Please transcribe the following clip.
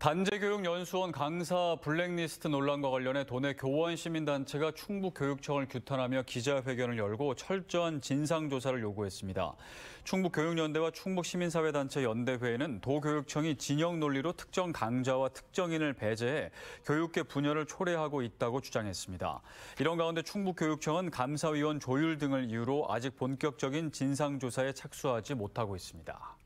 단재교육연수원 강사 블랙리스트 논란과 관련해 도내 교원 시민단체가 충북교육청을 규탄하며 기자회견을 열고 철저한 진상조사를 요구했습니다. 충북교육연대와 충북시민사회단체 연대회에는 도교육청이 진영 논리로 특정 강좌와 특정인을 배제해 교육계 분열을 초래하고 있다고 주장했습니다. 이런 가운데 충북교육청은 감사위원 조율 등을 이유로 아직 본격적인 진상조사에 착수하지 못하고 있습니다.